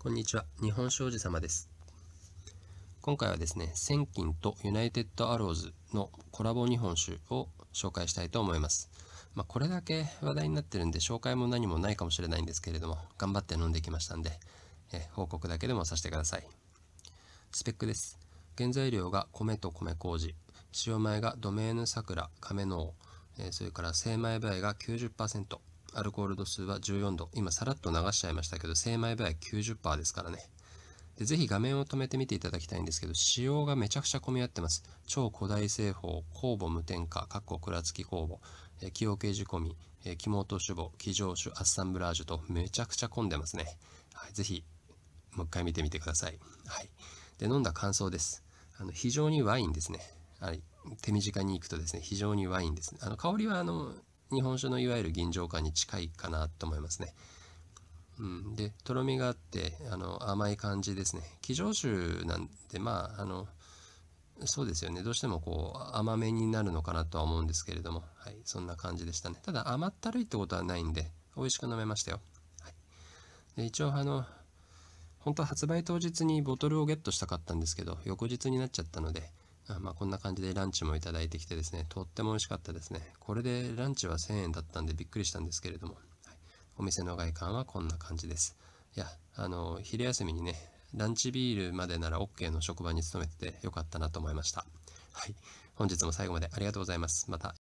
こんにちは。日本商事様です。今回はですね、千金とユナイテッドアローズのコラボ日本酒を紹介したいと思います。まあ、これだけ話題になってるんで、紹介も何もないかもしれないんですけれども、頑張って飲んできましたんで、え報告だけでもさせてください。スペックです。原材料が米と米麹、塩米がドメーヌ桜、亀の王、えそれから精米部合が90%、アルコール度数は14度。今さらっと流しちゃいましたけど、精米部合90%ですからね。でぜひ画面を止めてみていただきたいんですけど、仕様がめちゃくちゃ混み合ってます。超古代製法、酵母無添加、かっこ付き酵母、え桶仕込み、え気とし母、気上種、アッサンブラージュとめちゃくちゃ混んでますね。はい、ぜひ、もう一回見てみてください。はい。で、飲んだ感想です。あの非常にワインですね。はい。手短に行くとですね、非常にワインですね。あの香りはあの日本酒のいわゆる吟醸感に近いかなと思いますね。うん、でとろみがあってあの甘い感じですね。騎上酒なんでまああのそうですよねどうしてもこう甘めになるのかなとは思うんですけれども、はい、そんな感じでしたね。ただ甘ったるいってことはないんで美味しく飲めましたよ。はい、で一応あの本当発売当日にボトルをゲットしたかったんですけど翌日になっちゃったのでまあ、こんな感じでランチもいただいてきてですね、とっても美味しかったですね。これでランチは1000円だったんでびっくりしたんですけれども、はい、お店の外観はこんな感じです。いや、あの、昼休みにね、ランチビールまでなら OK の職場に勤めててよかったなと思いました。はい。本日も最後までありがとうございます。また